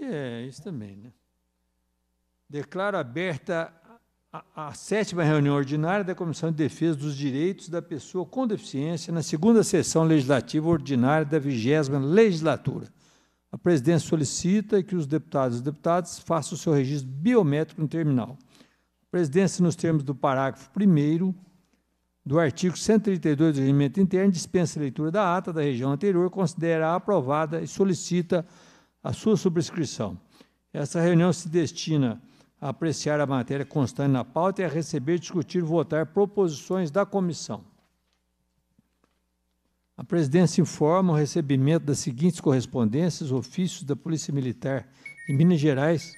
É, isso também, né? Declaro aberta a, a, sétima reunião ordinária da Comissão de Defesa dos Direitos da Pessoa com Deficiência, na segunda sessão legislativa ordinária da vigésima legislatura. A presidência solicita que os deputados e deputadas façam o seu registro biométrico no terminal. A presidência, nos termos do parágrafo 1 do artigo 132 do Regimento Interno, dispensa a leitura da ata da região anterior, considera aprovada e solicita a sua subscrição. Essa reunião se destina a apreciar a matéria constante na pauta e a receber, discutir e votar proposições da comissão. A presidência informa o recebimento das seguintes correspondências, ofícios da Polícia Militar em Minas Gerais,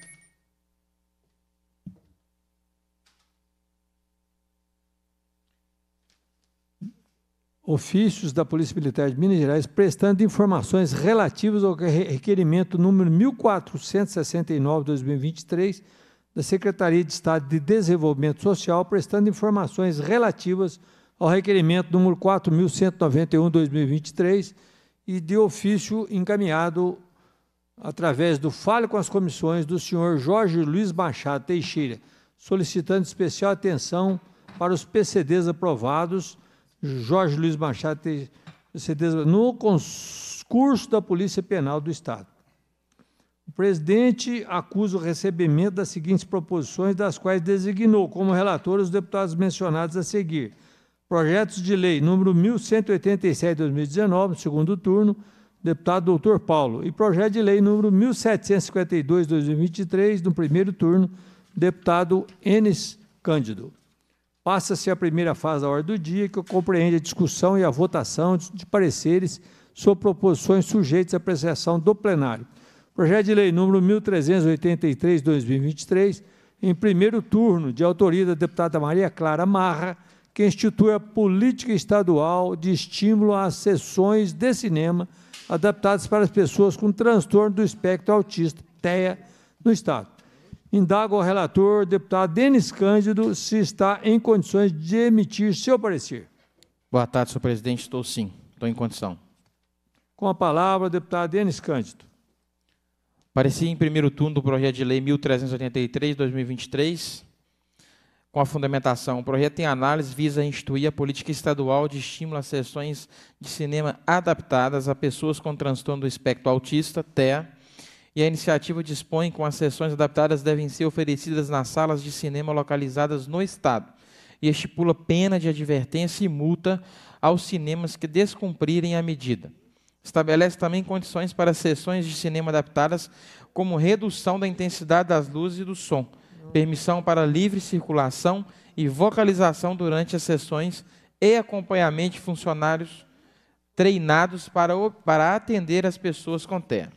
ofícios da Polícia Militar de Minas Gerais prestando informações relativas ao requerimento número 1469/2023 da Secretaria de Estado de Desenvolvimento Social, prestando informações relativas ao requerimento número 4191/2023 e de ofício encaminhado através do Fale com as Comissões do senhor Jorge Luiz Machado Teixeira, solicitando especial atenção para os PCDs aprovados Jorge Luiz Machado certeza, no concurso da Polícia Penal do Estado. O presidente acusa o recebimento das seguintes proposições, das quais designou como relatores os deputados mencionados a seguir. Projetos de lei número 1187 de 2019, segundo turno, deputado doutor Paulo, e projeto de lei número 1752 de 2023, no primeiro turno, deputado Enes Cândido. Passa-se a primeira fase da ordem do dia, que compreende a discussão e a votação de pareceres sobre proposições sujeitas à apreciação do plenário. Projeto de lei número 1383/2023, em primeiro turno, de autoria da deputada Maria Clara Marra, que institui a política estadual de estímulo às sessões de cinema adaptadas para as pessoas com transtorno do espectro autista, TEA, no Estado. Indago ao relator, deputado Denis Cândido, se está em condições de emitir seu parecer. Boa tarde, senhor presidente. Estou sim, estou em condição. Com a palavra, deputado Denis Cândido. Parecia em primeiro turno do projeto de lei 1383-2023, com a fundamentação. O projeto em análise visa instituir a política estadual de estímulo a sessões de cinema adaptadas a pessoas com transtorno do espectro autista, TEA, e a iniciativa dispõe que as sessões adaptadas devem ser oferecidas nas salas de cinema localizadas no Estado e estipula pena de advertência e multa aos cinemas que descumprirem a medida. Estabelece também condições para sessões de cinema adaptadas, como redução da intensidade das luzes e do som, permissão para livre circulação e vocalização durante as sessões e acompanhamento de funcionários treinados para, para atender as pessoas com terra.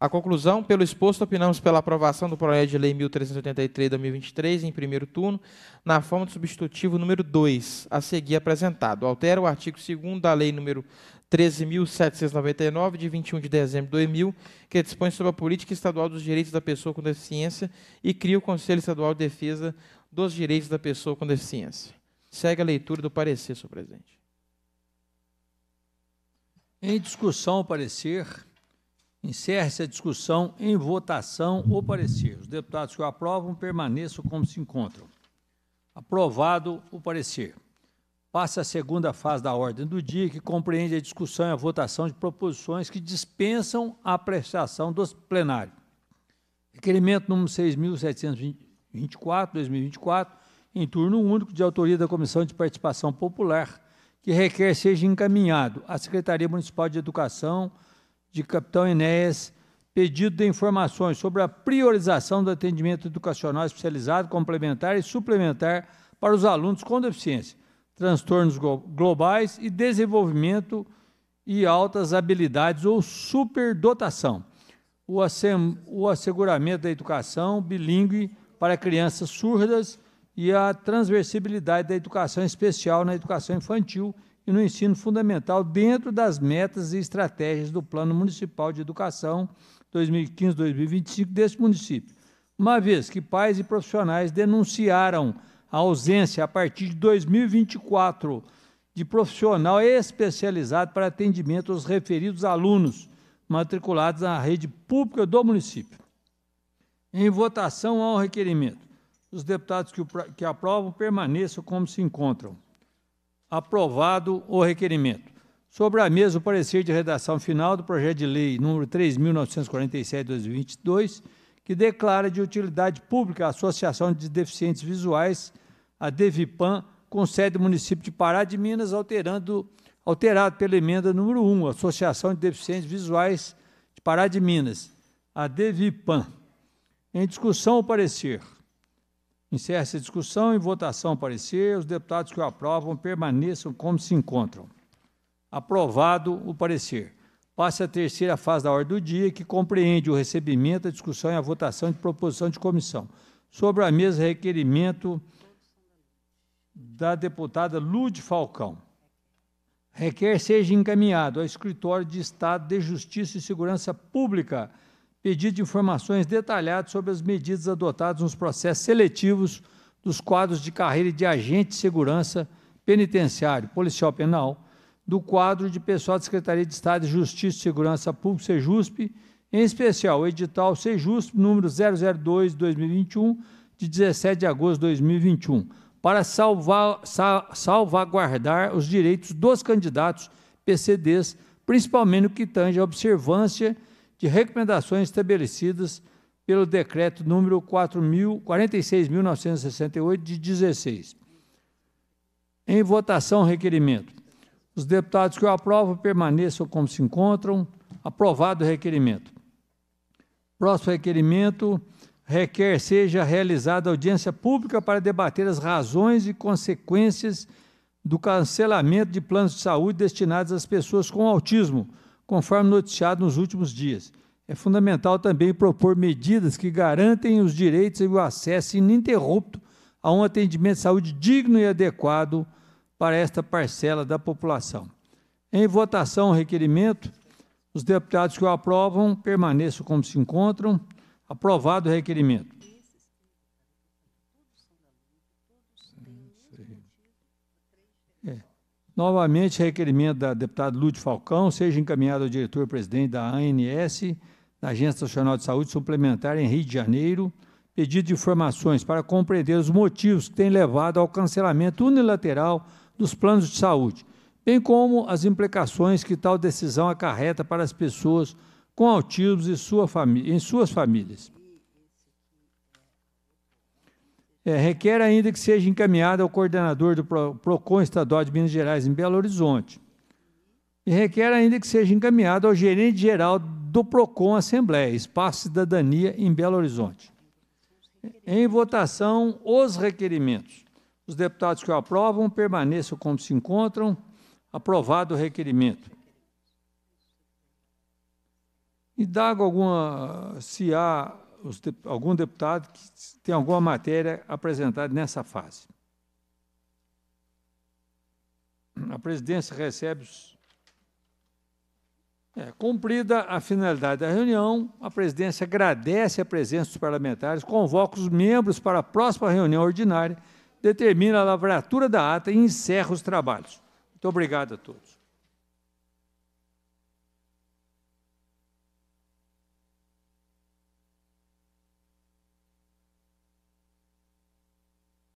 A conclusão, pelo exposto, opinamos pela aprovação do projeto de lei 1383-2023 em primeiro turno, na forma do substitutivo número 2, a seguir apresentado. Altera o artigo 2 da lei número 13.799, de 21 de dezembro de 2000, que dispõe sobre a política estadual dos direitos da pessoa com deficiência e cria o Conselho Estadual de Defesa dos Direitos da Pessoa com Deficiência. Segue a leitura do parecer, senhor presidente. Em discussão, o parecer Encerre-se a discussão em votação ou parecer. Os deputados que o aprovam permaneçam como se encontram. Aprovado o parecer. Passa a segunda fase da ordem do dia, que compreende a discussão e a votação de proposições que dispensam a apreciação do plenário. Requerimento número 6.724, 2024, em turno único, de autoria da Comissão de Participação Popular, que requer seja encaminhado à Secretaria Municipal de Educação, de Capitão Enéas, pedido de informações sobre a priorização do atendimento educacional especializado, complementar e suplementar para os alunos com deficiência, transtornos globais e desenvolvimento e altas habilidades ou superdotação. O, assem, o asseguramento da educação bilíngue para crianças surdas e a transversibilidade da educação especial na educação infantil e no ensino fundamental dentro das metas e estratégias do Plano Municipal de Educação 2015-2025 deste município, uma vez que pais e profissionais denunciaram a ausência a partir de 2024 de profissional especializado para atendimento aos referidos alunos matriculados na rede pública do município. Em votação ao requerimento, os deputados que, o, que aprovam permaneçam como se encontram. Aprovado o requerimento. Sobre a mesa, o parecer de redação final do projeto de lei número 3.947-2022, que declara de utilidade pública a Associação de Deficientes Visuais, a Devipan com sede no município de Pará de Minas, alterando, alterado pela emenda número 1, Associação de Deficientes Visuais de Pará de Minas, a Devipan Em discussão, o parecer. Encerra-se a discussão e votação parecer. Os deputados que o aprovam permaneçam como se encontram. Aprovado o parecer. Passa a terceira fase da ordem do dia, que compreende o recebimento, a discussão e a votação de proposição de comissão. Sobre a mesa, requerimento da deputada Lude Falcão. Requer seja encaminhado ao Escritório de Estado de Justiça e Segurança Pública pedido de informações detalhadas sobre as medidas adotadas nos processos seletivos dos quadros de carreira de agente de segurança penitenciário, policial penal, do quadro de pessoal da Secretaria de Estado de Justiça e Segurança Pública, SEJUSP, em especial o edital SEJUSP número 002-2021, de 17 de agosto de 2021, para salvar, salvaguardar os direitos dos candidatos PCDs, principalmente no que tange à observância de recomendações estabelecidas pelo decreto número 46.968 de 16. Em votação, requerimento. Os deputados que o aprovam permaneçam como se encontram. Aprovado o requerimento. Próximo requerimento requer seja realizada audiência pública para debater as razões e consequências do cancelamento de planos de saúde destinados às pessoas com autismo, conforme noticiado nos últimos dias. É fundamental também propor medidas que garantem os direitos e o acesso ininterrupto a um atendimento de saúde digno e adequado para esta parcela da população. Em votação o requerimento, os deputados que o aprovam permaneçam como se encontram. Aprovado o requerimento. Novamente, requerimento da deputada Lúcia Falcão seja encaminhado ao diretor-presidente da ANS, da Agência Nacional de Saúde Suplementar em Rio de Janeiro, pedido de informações para compreender os motivos que têm levado ao cancelamento unilateral dos planos de saúde, bem como as implicações que tal decisão acarreta para as pessoas com autismo e sua em suas famílias. é, requer ainda que seja encaminhada ao coordenador do PROCON Estadual de Minas Gerais em Belo Horizonte. E requer ainda que seja encaminhada ao gerente geral do PROCON Assembleia, Espaço Cidadania em Belo Horizonte. Em votação, os requerimentos. Os deputados que o aprovam permaneçam como se encontram. Aprovado o requerimento. E dago alguma, se há de, algum deputado que tem alguma matéria apresentada nessa fase. A presidência recebe os. É, cumprida a finalidade da reunião, a presidência agradece a presença dos parlamentares, convoca os membros para a próxima reunião ordinária, determina a lavratura da ata e encerra os trabalhos. Muito obrigado a todos.